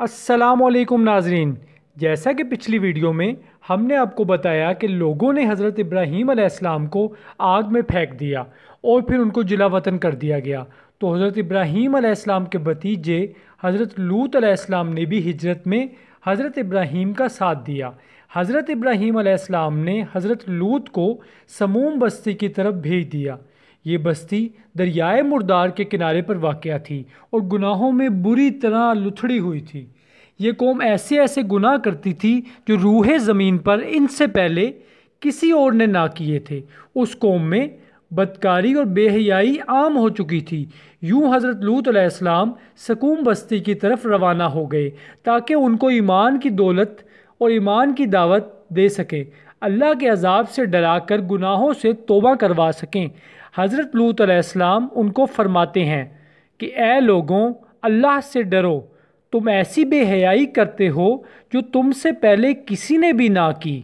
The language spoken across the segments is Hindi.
वालेकुम नाजरीन जैसा कि पिछली वीडियो में हमने आपको बताया कि लोगों ने हज़रत इब्राहीम अलैहिस्सलाम को आग में फेंक दिया और फिर उनको जिला वतन कर दिया गया तो हज़रत इब्राहीम अलैहिस्सलाम के भतीजे हज़रत लूत अलैहिस्सलाम ने भी हिजरत में हज़रत इब्राहीम का साथ दिया हज़रत इब्राहीम अलैहिस्सलाम ने हज़रत लूत को समूम बस्ती की तरफ भेज दिया ये बस्ती दरियाए मुर्दार के किनारे पर वाक़ थी और गुनाहों में बुरी तरह लुथड़ी हुई थी ये कौम ऐसे ऐसे गुनाह करती थी जो रूहे ज़मीन पर इनसे पहले किसी और ने ना किए थे उस कौम में बदकारी और बेहयाई आम हो चुकी थी यूँ हज़रत लूत अलैहिस्सलाम सकूम बस्ती की तरफ रवाना हो गए ताकि उनको ईमान की दौलत और ईमान की दावत दे सकें अल्लाह के अजाब से डरा कर गुनाहों से तोबा करवा सकें हज़रत लूत अलैहिस्सलाम उनको फरमाते हैं कि ए लोगों अल्लाह से डरो तुम ऐसी बेहयाई करते हो जो तुमसे पहले किसी ने भी ना की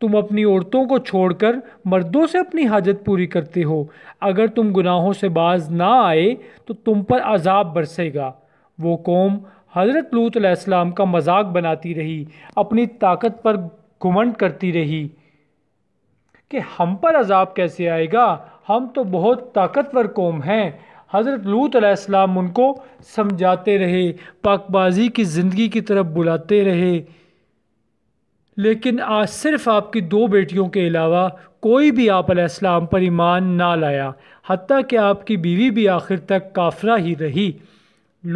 तुम अपनी औरतों को छोड़कर मर्दों से अपनी हाजत पूरी करते हो अगर तुम गुनाहों से बाज ना आए तो तुम पर अजाब बरसेगा वो कौम हज़रत लूत अलैहिस्सलाम का मजाक बनाती रही अपनी ताकत पर घुमंड करती रही कि हम पर अजाब कैसे आएगा हम तो बहुत ताकतवर कौम हैं हज़रत लूत अलैहिस्सलाम उनको समझाते रहे पाकबाजी की ज़िंदगी की तरफ बुलाते रहे लेकिन आज सिर्फ आपकी दो बेटियों के अलावा कोई भी आप अलैहिस्सलाम पर ईमान ना लाया हती कि आपकी बीवी भी आखिर तक काफरा ही रही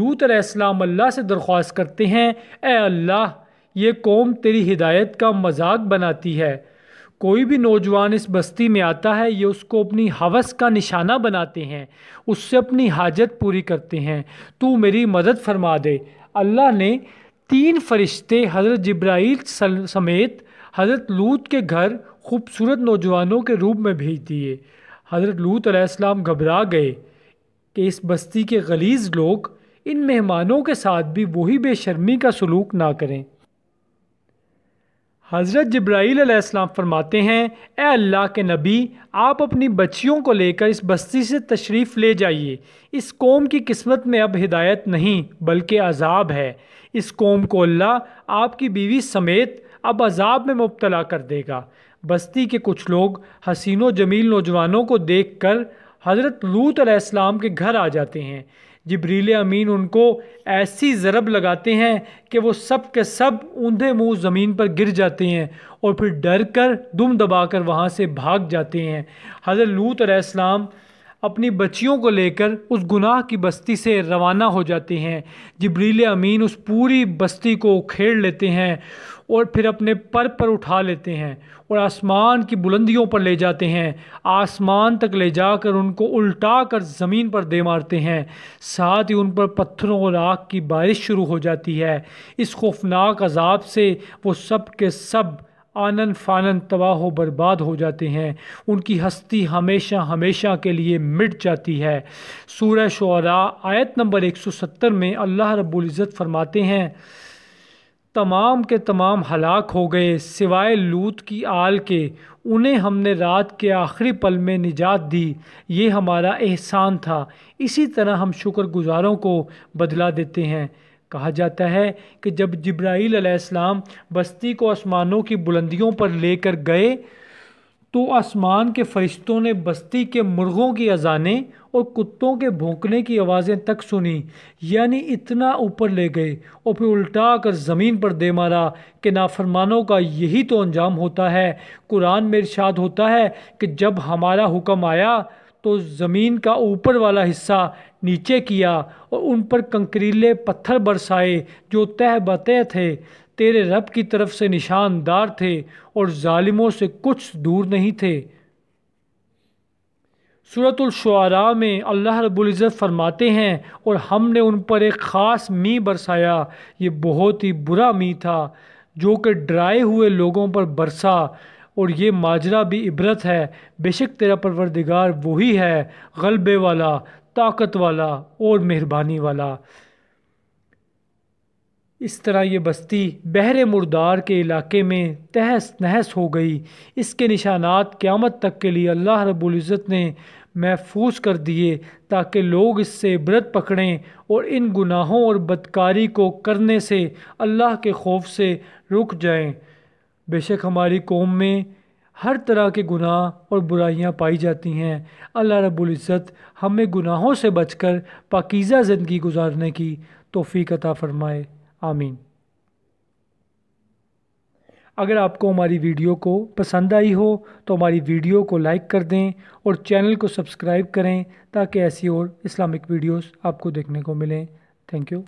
लूत अलैहिस्सलाम अल्लाह से दरख्वास्त करते हैं ए अल्लाह ये कौम तेरी हिदायत का मजाक बनाती है कोई भी नौजवान इस बस्ती में आता है ये उसको अपनी हवस का निशाना बनाते हैं उससे अपनी हाजत पूरी करते हैं तू मेरी मदद फरमा दे अल्लाह ने तीन फरिश्ते हज़रत जब्राइल समेत हज़रत लूत के घर खूबसूरत नौजवानों के रूप में भेज दिए हज़रत लूत अलैहिस्सलाम घबरा गए कि इस बस्ती के गलीज़ लोग इन मेहमानों के साथ भी वही बेशर्मी का सलूक ना करें हज़रत जब्राईसम फरमाते हैं ए अल्लाह के नबी आप अपनी बच्चियों को लेकर इस बस्ती से तशरीफ़ ले जाइए इस कौम की किस्मत में अब हिदायत नहीं बल्कि अजाब है इस कौम को अल्लाह आपकी बीवी समेत अब अजाब में मुबतला कर देगा बस्ती के कुछ लोग हसीनो जमील नौजवानों को देख कर हज़रत लूत के घर आ जाते हैं जबरील अमीन उनको ऐसी ज़रब लगाते हैं कि वो सब के सब ऊंधे मुंह ज़मीन पर गिर जाते हैं और फिर डर कर दुम दबा कर वहाँ से भाग जाते हैं हज़रत लूत इस्लाम अपनी बच्चियों को लेकर उस गुनाह की बस्ती से रवाना हो जाते हैं जबरील अमीन उस पूरी बस्ती को उखेड़ लेते हैं और फिर अपने पर पर उठा लेते हैं और आसमान की बुलंदियों पर ले जाते हैं आसमान तक ले जाकर उनको उल्टा कर ज़मीन पर दे मारते हैं साथ ही उन पर पत्थरों और आग की बारिश शुरू हो जाती है इस खौफनाक अजाब से वो सब के सब आनन फानन तबाह बर्बाद हो जाते हैं उनकी हस्ती हमेशा हमेशा के लिए मिट जाती है सूर्य शुरा आयत नंबर 170 में अल्लाह इज़्ज़त फरमाते हैं तमाम के तमाम हलाक हो गए सिवाय लूत की आल के उन्हें हमने रात के आखिरी पल में निजात दी ये हमारा एहसान था इसी तरह हम शुक्रगुजारों को बदला देते हैं कहा जाता है कि जब जब्राईल अलैहिस्सलाम बस्ती को आसमानों की बुलंदियों पर लेकर गए तो आसमान के फरिश्तों ने बस्ती के मुर्गों की अजानें और कुत्तों के भौंकने की आवाज़ें तक सुनी यानी इतना ऊपर ले गए और फिर उल्टा कर ज़मीन पर दे मारा कि नाफरमानों का यही तो अंजाम होता है कुरान में इर्शाद होता है कि जब हमारा हुक्म आया तो ज़मीन का ऊपर वाला हिस्सा नीचे किया और उन पर कंकरीले पत्थर बरसाए जो तह बतह थे तेरे रब की तरफ से निशानदार थे और ालिमों से कुछ दूर नहीं थे सूरतुलशरा में अल्लाह रबुल्ज़त फरमाते हैं और हमने उन पर एक ख़ास मी बरसाया ये बहुत ही बुरा मी था जो कि डराए हुए लोगों पर बरसा और ये माजरा भी इबरत है बेशक तेरा परवरदिगार वही है गलबे वाला ताकत वाला और मेहरबानी वाला इस तरह ये बस्ती बहरे मुर्दार के इलाके में तहस नहस हो गई इसके निशानात क़्यामत तक के लिए अल्लाह रबुल्ज़त ने महफूज कर दिए ताकि लोग इससे इबरत पकड़ें और इन गुनाहों और बदकारी को करने से अल्लाह के खौफ से रुक जाएं बेशक हमारी कौम में हर तरह के गुनाह और बुराइयां पाई जाती हैं अल्लाह रबुल्ज़त हमें गुनाहों से बचकर पाकिज़ा ज़िंदगी गुजारने की तोफ़ी अता फ़रमाए आमीन अगर आपको हमारी वीडियो को पसंद आई हो तो हमारी वीडियो को लाइक कर दें और चैनल को सब्सक्राइब करें ताकि ऐसी और इस्लामिक वीडियोस आपको देखने को मिलें थैंक यू